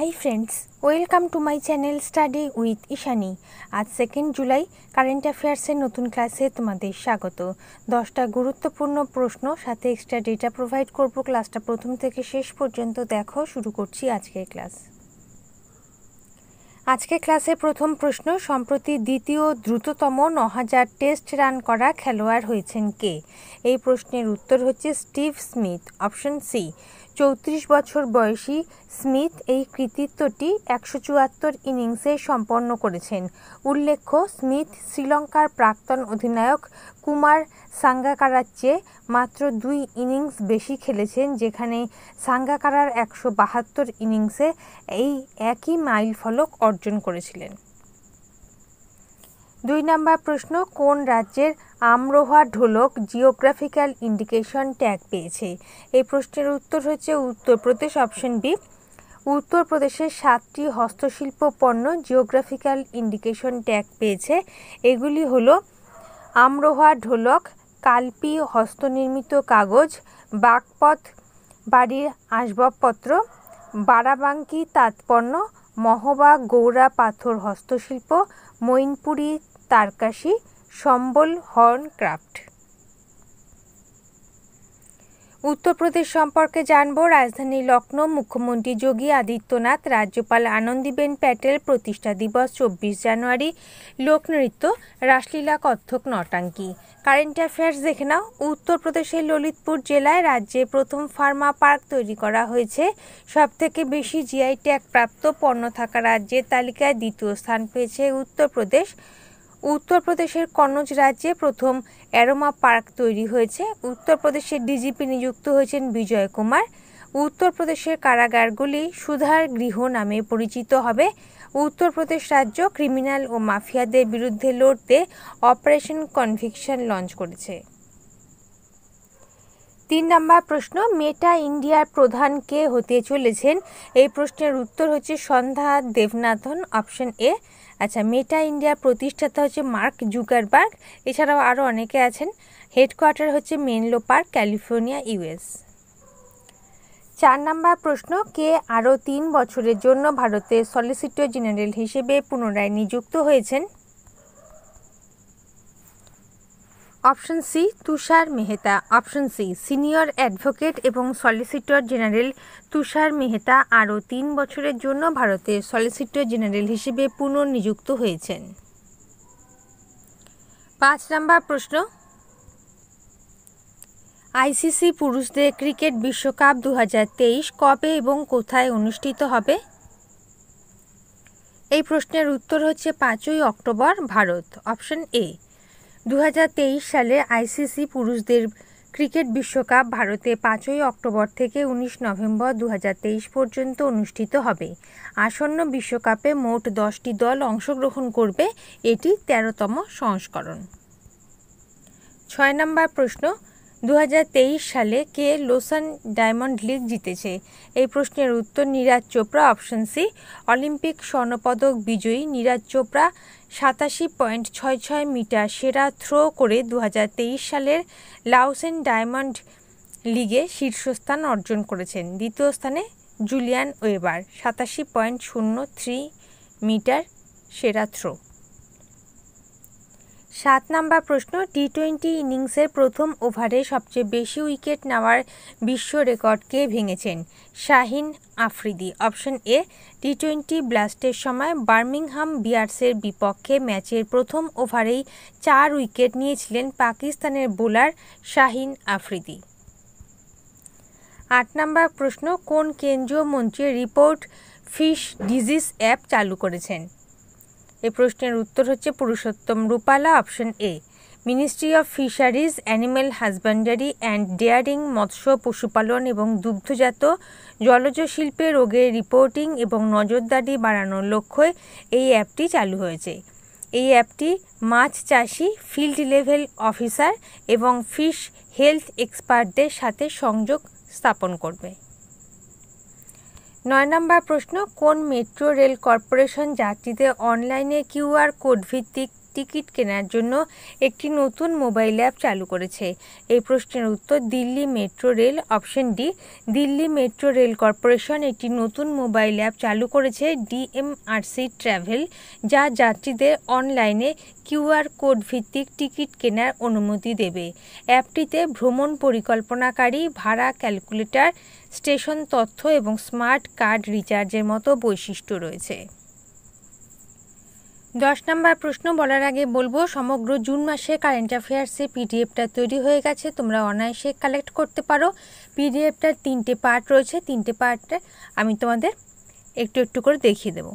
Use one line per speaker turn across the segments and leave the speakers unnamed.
high friends welcome to my channel study with Ishani আজ second July current অ্যাফেয়ার্সের নতুন ক্লাসে তোমাদের স্বাগত দশটা গুরুত্বপূর্ণ প্রশ্ন সাথে এক্সট্রা ডেটা প্রোভাইড করব ক্লাসটা প্রথম থেকে শেষ পর্যন্ত দেখো শুরু করছি আজকের ক্লাস আজকে ক্লাসে প্রথম প্রশ্ন সম্প্রতি দ্বিতীয় দ্রুততম ন হাজার টেস্ট রান করা খেলোয়াড় হয়েছেন কে এই প্রশ্নের উত্তর হচ্ছে স্টিভ স্মিথ অপশন সি চৌত্রিশ বছর বয়সী স্মিথ এই কৃতিত্বটি একশো চুয়াত্তর ইনিংসে সম্পন্ন করেছেন উল্লেখ্য স্মিথ শ্রীলঙ্কার প্রাক্তন অধিনায়ক কুমার সাঙ্গাকারার চেয়ে মাত্র দুই ইনিংস বেশি খেলেছেন যেখানে সাঙ্গাকারার একশো বাহাত্তর ইনিংসে এই একই মাইল ফলক অর্জন করেছিলেন দুই নম্বর প্রশ্ন কোন রাজ্যের আমরোহা ঢোলক জিওগ্রাফিক্যাল ইন্ডিকেশন ট্যাগ পেয়েছে এই প্রশ্নের উত্তর হচ্ছে উত্তরপ্রদেশ অপশন বি উত্তরপ্রদেশের সাতটি হস্তশিল্প পণ্য জিওগ্রাফিক্যাল ইন্ডিকেশন ট্যাগ পেয়েছে এগুলি হল আমরোহা ঢোলক কালপি হস্তনির্মিত কাগজ বাগপথ বাড়ির আসবাবপত্র বারাবাঙ্কি তাৎপণ্য মহবা গৌড়া পাথর হস্তশিল্প মৈনপুরী তারকাশি সম্বল হর্নক্রাফট উত্তরপ্রদেশ সম্পর্কে জানব রাজধানী লখনৌ মুখ্যমন্ত্রী যোগী আদিত্যনাথ রাজ্যপাল আনন্দীবেন প্যাটেল প্রতিষ্ঠা দিবস চব্বিশ জানুয়ারি লোকনৃত্য রাসলীলা কত্থক নটাঙ্কি কারেন্ট অ্যাফেয়ার্স দেখে নাও উত্তরপ্রদেশের ললিতপুর জেলায় রাজ্যে প্রথম ফার্মা পার্ক তৈরি করা হয়েছে সবথেকে বেশি জিআই ট্যাগ প্রাপ্ত পণ্য থাকা রাজ্যের তালিকায় দ্বিতীয় স্থান পেয়েছে উত্তরপ্রদেশ উত্তরপ্রদেশের কন্নজ রাজ্যে প্রথম অ্যারোমা পার্ক তৈরি হয়েছে উত্তরপ্রদেশের ডিজিপি নিযুক্ত হয়েছেন বিজয় কুমার উত্তরপ্রদেশের কারাগারগুলি সুধার গৃহ নামে পরিচিত হবে উত্তরপ্রদেশ রাজ্য ক্রিমিনাল ও মাফিয়াদের বিরুদ্ধে লড়তে অপারেশন কনভিকশন লঞ্চ করেছে তিন নম্বর প্রশ্ন মেটা ইন্ডিয়ার প্রধান কে হতে চলেছেন এই প্রশ্নের উত্তর হচ্ছে সন্ধ্যা দেবনাথন অপশন এ আচ্ছা মেটা ইন্ডিয়ার প্রতিষ্ঠাতা হচ্ছে মার্ক জুকারবার্গ এছাড়াও আরও অনেকে আছেন হেডকোয়ার্টার হচ্ছে মেনলো পার্ক ক্যালিফোর্নিয়া ইউএস চার নাম্বার প্রশ্ন কে আরও তিন বছরের জন্য ভারতের সলিসিটর জেনারেল হিসেবে পুনরায় নিযুক্ত হয়েছেন option C Tushar Mehta option C senior advocate এবং সলিসিটর জেনারেল তুষার মেহতা আরও তিন বছরের জন্য ভারতের সলিসিটর জেনারেল হিসেবে পুনর্নিযুক্ত হয়েছেন পাঁচ নম্বর প্রশ্ন আইসিসি পুরুষদের ক্রিকেট বিশ্বকাপ দু কবে এবং কোথায় অনুষ্ঠিত হবে এই প্রশ্নের উত্তর হচ্ছে পাঁচই অক্টোবর ভারত অপশন এ দু সালে আইসিসি পুরুষদের ক্রিকেট বিশ্বকাপ ভারতে পাঁচই অক্টোবর থেকে উনিশ নভেম্বর দু পর্যন্ত অনুষ্ঠিত হবে আসন্ন বিশ্বকাপে মোট দশটি দল অংশগ্রহণ করবে এটি তেরোতম সংস্করণ ছয় নম্বর প্রশ্ন দু সালে কে লোসান ডায়মন্ড লিগ জিতেছে এই প্রশ্নের উত্তর Neeraj Chopra option C Olympic স্বর্ণপদক বিজয়ী নীরাজ চোপড়া সাতাশি পয়েন্ট ছয় ছয় মিটার সেরা থ্রো করে দু সালের লাউসেন ডায়মন্ড লিগে শীর্ষস্থান অর্জন করেছেন দ্বিতীয় স্থানে জুলিয়ান ওয়েবার সাতাশি পয়েন্ট শূন্য থ্রি মিটার সেরা থ্রো সাত নম্বর প্রশ্ন টি টোয়েন্টি ইনিংসের প্রথম ওভারে সবচেয়ে বেশি উইকেট নেওয়ার বিশ্ব রেকর্ড কে ভেঙেছেন Shaheen Afridi option A T twenty ব্লাস্টের সময় বার্মিংহাম বিয়ার্সের বিপক্ষে ম্যাচের প্রথম ওভারেই চার উইকেট নিয়েছিলেন পাকিস্তানের বোলার শাহিন আফ্রিদি আট নম্বর প্রশ্ন কোন কেন্দ্রীয় মন্ত্রী রিপোর্ট ফিশ ডিজিজ অ্যাপ চালু করেছেন এই প্রশ্নের উত্তর হচ্ছে Purushottam Rupala option A ministry of fisheries animal husbandry and dairying মৎস্য পশুপালন এবং দুগ্ধজাত জলজ শিল্পে রোগের রিপোর্টিং এবং নজরদারি বাড়ানোর লক্ষ্যে এই অ্যাপটি চালু হয়েছে এই অ্যাপটি মাছ চাষি ফিল্ড লেভেল অফিসার এবং ফিশ হেলথ এক্সপার্টদের সাথে সংযোগ স্থাপন করবে নয় নম্বর প্রশ্ন কোন মেট্রো রেল কর্পোরেশন যাত্রীদের অনলাইনে কিউআর কোড ভিত্তিক টিকিট কেনার জন্য একটি নতুন মোবাইল অ্যাপ চালু করেছে এই প্রশ্নের উত্তর Delhi metro rail option D Delhi metro rail corporation একটি নতুন মোবাইল অ্যাপ চালু করেছে ডিএমআরসি ট্র্যাভেল যা যাত্রীদের অনলাইনে কিউআর কোড ভিত্তিক টিকিট কেনার অনুমতি দেবে অ্যাপটিতে ভ্রমণ পরিকল্পনাকারী ভাড়া ক্যালকুলেটর স্টেশন তথ্য এবং স্মার্ট কার্ড রিচার্জের মতো বৈশিষ্ট্য রয়েছে দশ নম্বর প্রশ্ন বলার আগে বলবো সমগ্র জুন মাসে কারেন্ট অ্যাফেয়ার্সে পিডিএফটা তৈরি হয়ে গেছে তোমরা অনায়াসে কালেক্ট করতে পারো পিডিএফটার তিনটে পার্ট রয়েছে তিনটে পার্টে আমি তোমাদের একটু একটু করে দেখিয়ে দেবো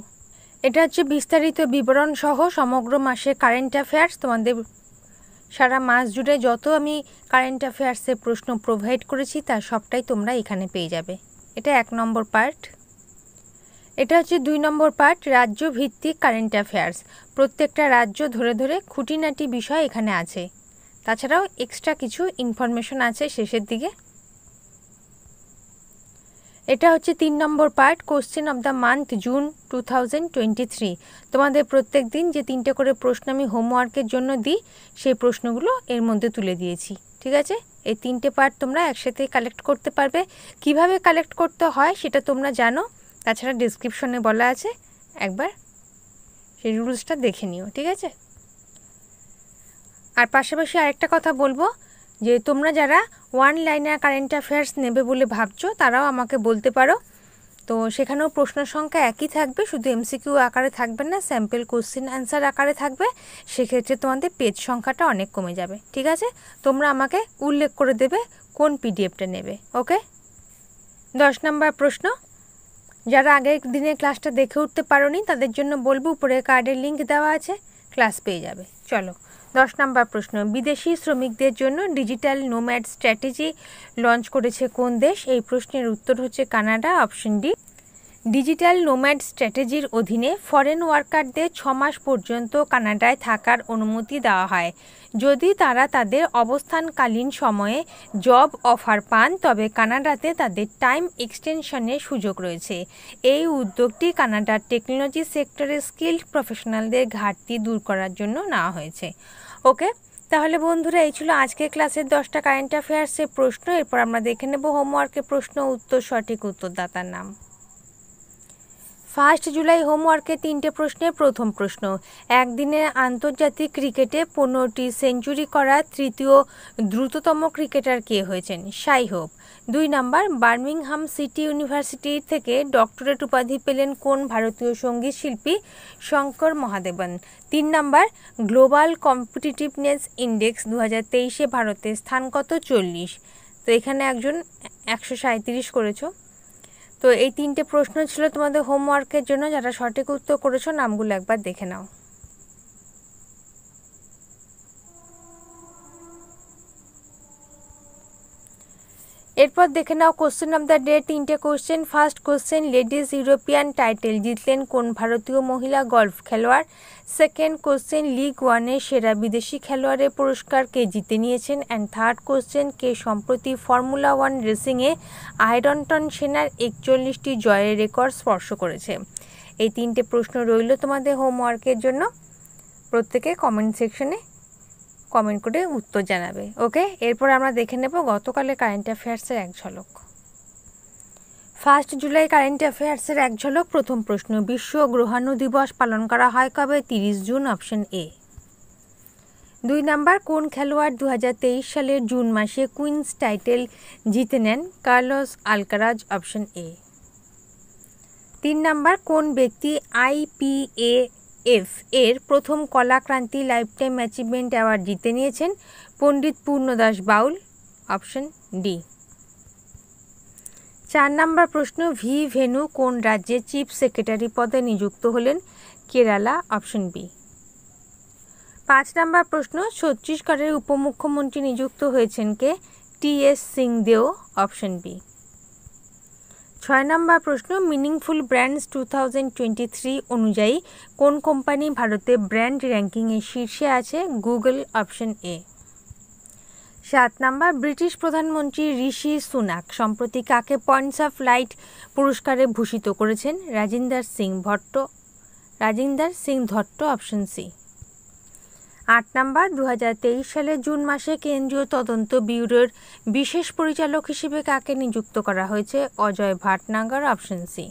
এটা হচ্ছে বিস্তারিত বিবরণ সহ সমগ্র মাসে কারেন্ট অ্যাফেয়ার্স তোমাদের সারা মাস জুড়ে যত আমি কারেন্ট অ্যাফেয়ার্সের প্রশ্ন প্রোভাইড করেছি তা সবটাই তোমরা এখানে পেয়ে যাবে এটা এক নম্বর পার্ট এটা হচ্ছে দুই নম্বর পার্ট রাজ্য ভিত্তিক কারেন্ট অ্যাফেয়ার্স প্রত্যেকটা রাজ্য ধরে ধরে খুঁটিনাটি বিষয় এখানে আছে তাছাড়াও এক্সট্রা কিছু ইনফরমেশন আছে শেষের দিকে এটা হচ্ছে তিন নম্বর part question of the month June two তোমাদের প্রত্যেক দিন যে তিনটে করে প্রশ্ন আমি হোমওয়ার্কের জন্য দিই সেই প্রশ্নগুলো এর মধ্যে তুলে দিয়েছি ঠিক আছে এই তিনটে পার্ট তোমরা একসাথে কালেক্ট করতে পারবে কিভাবে কালেক্ট করতে হয় সেটা তোমরা জানো তাছাড়া ডিসক্রিপশনে বলা আছে একবার সেই রুলসটা দেখে নিও ঠিক আছে আর পাশাপাশি আরেকটা কথা বলবো যে তোমরা যারা ওয়ান লাইনার কারেন্ট অ্যাফেয়ার্স নেবে বলে ভাবছো তারাও আমাকে বলতে পারো তো সেখানেও প্রশ্ন সংখ্যা একই থাকবে শুধু এমসিকিউ আকারে থাকবে না স্যাম্পল কোশ্চেন অ্যান্সার আকারে থাকবে সেক্ষেত্রে তোমাদের পেজ সংখ্যাটা অনেক কমে যাবে ঠিক আছে তোমরা আমাকে উল্লেখ করে দেবে কোন পিডিএফটা নেবে ওকে দশ নম্বর প্রশ্ন যারা আগের দিনের ক্লাসটা দেখে উঠতে পারোনি তাদের জন্য বলবো উপরে কার্ডের লিঙ্ক দেওয়া আছে ক্লাস পেয়ে যাবে চলো দশ নম্বর প্রশ্ন বিদেশি শ্রমিকদের জন্য ডিজিটাল নোম্যাড স্ট্র্যাটেজি লঞ্চ করেছে কোন দেশ এই প্রশ্নের উত্তর হচ্ছে Canada option D digital nomad স্ট্র্যাটেজির অধীনে ফরেন ওয়ার্কারদের ছমাস পর্যন্ত কানাডায় থাকার অনুমতি দেওয়া হয় যদি তারা তাদের অবস্থানকালীন সময়ে জব অফার পান তবে কানাডাতে তাদের টাইম এক্সটেনশনের সুযোগ রয়েছে এই উদ্যোগটি কানাডার টেকনোলজি সেক্টরে স্কিল্ড প্রফেশনালদের ঘাটতি দূর করার জন্য নেওয়া হয়েছে ওকে তাহলে বন্ধুরা এই ছিল আজকের ক্লাসের দশটা কারেন্ট অ্যাফেয়ার্সের প্রশ্ন এরপর আমরা দেখে নেব হোমওয়ার্কের প্রশ্ন উত্তর সঠিক উত্তরদাতার নাম ফার্স্ট জুলাই হোমওয়ার্কে তিনটে প্রশ্নে প্রথম প্রশ্ন একদিনের আন্তর্জাতিক ক্রিকেটে পনেরোটি সেঞ্চুরি করা তৃতীয় দ্রুততম ক্রিকেটার কে হয়েছেন সাই হোপ দুই নাম্বার বার্মিংহাম সিটি ইউনিভার্সিটি থেকে ডক্টরেট উপাধি পেলেন কোন ভারতীয় সঙ্গীত শিল্পী শঙ্কর মহাদেবন তিন নাম্বার গ্লোবাল কম্পিটিটিভনেস ইন্ডেক্স দু হাজার তেইশে ভারতের স্থান কত চল্লিশ তো এখানে একজন একশো সাঁত্রিশ করেছো তো এই তিনটে প্রশ্ন ছিল তোমাদের হোমওয়ার্কের জন্য যারা সঠিক উত্তর করেছো নামগুলো একবার দেখে নাও এরপর দেখে নাও কোশ্চেন অব দ্য ডে তিনটে question first question ladies European title জিতলেন কোন ভারতীয় মহিলা গল্ফ খেলোয়াড় সেকেন্ড কোশ্চেন লিগ ওয়ানের সেরা বিদেশি খেলোয়াড়ের পুরস্কার কে জিতে নিয়েছেন অ্যান্ড থার্ড কোশ্চেন কে সম্প্রতি ফর্মুলা ওয়ান রেসিংয়ে আয়রনটন সেনার একচল্লিশটি জয়ের রেকর্ড স্পর্শ করেছে এই তিনটে প্রশ্ন রইল তোমাদের হোমওয়ার্কের জন্য প্রত্যেকে কমেন্ট সেকশনে কমেন্ট করে উত্তর জানাবে ওকে এরপর আমরা দেখে নেব গতকালের কারেন্ট অ্যাফেয়ার্সের এক ঝলক ফার্স্ট জুলাই কারেন্ট অ্যাফেয়ার্সের এক ঝলক প্রথম প্রশ্ন বিশ্ব গ্রহাণু দিবস পালন করা হয় কবে তিরিশ জুন অপশন এ দুই নাম্বার কোন খেলোয়াড় দু সালের জুন মাসে কুইন্স টাইটেল জিতে নেন কার্লোস আলকারাজ অপশন এ তিন নাম্বার কোন ব্যক্তি আইপিএ এফ এর প্রথম কলাক্রান্তি লাইফটাইম অ্যাচিভমেন্ট অ্যাওয়ার্ড জিতে নিয়েছেন পণ্ডিত পূর্ণদাস বাউল অপশন ডি চার নম্বর প্রশ্ন ভি ভেনু কোন রাজ্যে চিফ সেক্রেটারি পদে নিযুক্ত হলেন কেরালা অপশন বি পাঁচ নম্বর প্রশ্ন ছত্তিশগড়ের উপমুখ্যমন্ত্রী নিযুক্ত হয়েছেন কে টি এস সিং দেও অপশন বি ছয় নম্বর প্রশ্ন মিনিংফুল ব্র্যান্ডস টু অনুযায়ী কোন কোম্পানি ভারতে ব্র্যান্ড র্যাঙ্কিংয়ে শীর্ষে আছে গুগল অপশন এ সাত নম্বর ব্রিটিশ প্রধানমন্ত্রী ঋষি সুনাক সম্প্রতি কাকে পয়েন্টস অফ লাইট পুরস্কারে ভূষিত করেছেন রাজিন্দার সিং ভট্ট রাজিন্দার সিং ধট্ট অপশন সি আট নম্বর দু সালের জুন মাসে কেন্দ্রীয় তদন্ত ব্যুরোর বিশেষ পরিচালক হিসেবে কাকে নিযুক্ত করা হয়েছে অজয় ভাটনাগর অপশন সি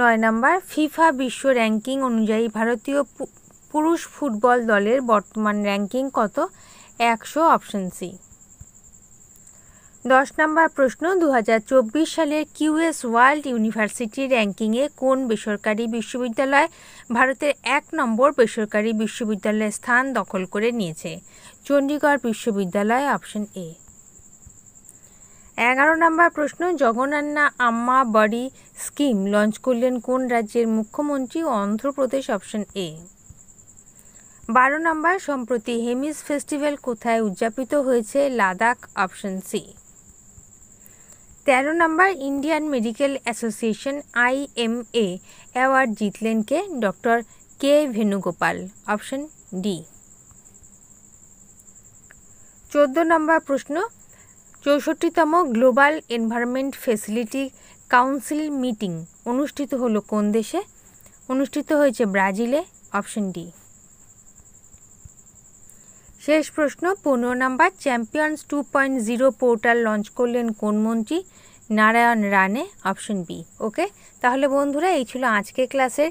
নয় নম্বর ফিফা বিশ্ব র্যাঙ্কিং অনুযায়ী ভারতীয় পুরুষ ফুটবল দলের বর্তমান র্যাঙ্কিং কত একশো অপশন সি দশ নম্বর প্রশ্ন দু সালের কিউএস ওয়ার্ল্ড ইউনিভার্সিটি র্যাঙ্কিংয়ে কোন বেসরকারি বিশ্ববিদ্যালয় ভারতের এক নম্বর বেসরকারি বিশ্ববিদ্যালয়ের স্থান দখল করে নিয়েছে চণ্ডীগড় বিশ্ববিদ্যালয় অপশন এ এগারো নম্বর প্রশ্ন জগনান্না আম্মা বডি স্কিম লঞ্চ করলেন কোন রাজ্যের মুখ্যমন্ত্রী অন্ধ্রপ্রদেশ অপশন এ বারো নম্বর সম্প্রতি হেমিস ফেস্টিভ্যাল কোথায় উদযাপিত হয়েছে লাদাখ অপশন সি তেরো number Indian medical association IMA award জিতলেন কে doctor K Venugopal option D চোদ্দো নম্বর প্রশ্ন চৌষট্টিতম global environment facility council meeting অনুষ্ঠিত হলো কোন দেশে অনুষ্ঠিত হয়েছে ব্রাজিলে অপশন ডি শেষ প্রশ্ন পনেরো number champions two point zero portal launch করলেন কোন মন্ত্রী নারায়ণ রানে অপশন বি ওকে তাহলে বন্ধুরা এই ছিল আজকের ক্লাসের